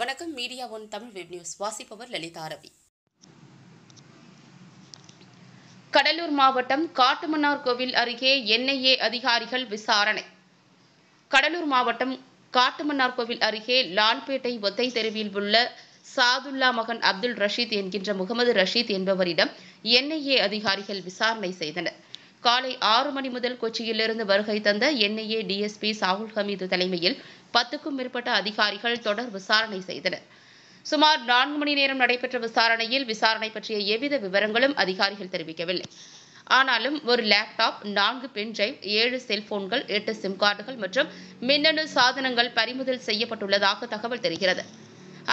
வணக்கம் media one Tamil web news வாசிப்பவர் லலிதா ரவி கடலூர் மாவட்டம் காட்டுமன்னார் கோவில் அருகே என்ஐஏ அதிகாரிகள் விசாரணை கடலூர் மாவட்டம் காட்டுமன்னார்கோவில் அருகே லால்பேட்டை ஒத்தை தெருவில் உள்ள சாதுல்லா மகன் அப்துல் ரஷீத் என்கின்ற முகமது ரஷீத் என்பவரிடம் என்ஐஏ அதிகாரிகள் விசாரணை செய்தனர் காலை ஆறு மணி முதல் கொச்சியிலிருந்து வருகை தந்த என்ஐஏ டிஎஸ்பி சாகுல் ஹமீது தலைமையில் பத்துக்கும் மேற்பட்ட அதிகாரிகள் தொடர் விசாரணை செய்தனர் சுமார் நான்கு மணி நேரம் நடைபெற்ற விசாரணையில் விசாரணை பற்றிய எவ்வித விவரங்களும் அதிகாரிகள் தெரிவிக்கவில்லை ஆனாலும் ஒரு லேப்டாப் நான்கு பென் டிரைவ் ஏழு செல்போன்கள் எட்டு சிம் கார்டுகள் மற்றும் மின்னணு சாதனங்கள் பறிமுதல் செய்யப்பட்டுள்ளதாக தகவல் தெரிகிறது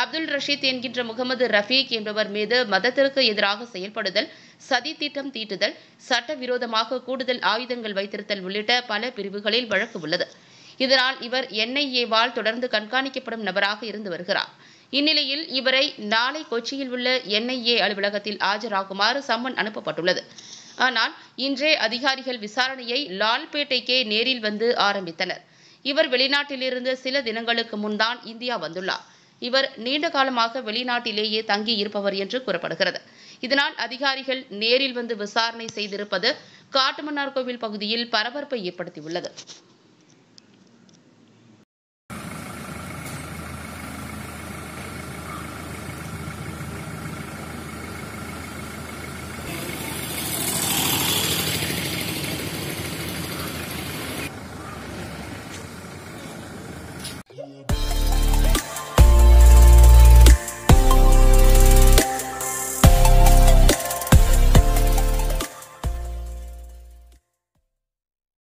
அப்துல் ரஷீத் என்கின்ற முகமது ரஃபீக் என்பவர் மீது மதத்திற்கு எதிராக செயல்படுதல் சதி திட்டம் தீட்டுதல் சட்டவிரோதமாக கூடுதல் ஆயுதங்கள் வைத்திருத்தல் உள்ளிட்ட பல பிரிவுகளில் வழக்கு உள்ளது இதனால் இவர் என்ஐஏவால் தொடர்ந்து கண்காணிக்கப்படும் நபராக இருந்து வருகிறார் இந்நிலையில் இவரை நாளை கொச்சியில் உள்ள என்ஐஏ அலுவலகத்தில் ஆஜராகுமாறு சம்மன் அனுப்பப்பட்டுள்ளது ஆனால் இன்றே அதிகாரிகள் விசாரணையை லால்பேட்டைக்கே நேரில் வந்து ஆரம்பித்தனர் இவர் வெளிநாட்டிலிருந்து சில தினங்களுக்கு முன்தான் இந்தியா வந்துள்ளார் இவர் நீண்ட காலமாக வெளிநாட்டிலேயே தங்கியிருப்பவர் என்று கூறப்படுகிறது இதனால் அதிகாரிகள் நேரில் வந்து விசாரணை செய்திருப்பது காட்டுமன்னார்கோவில் பகுதியில் பரபரப்பை ஏற்படுத்தியுள்ளது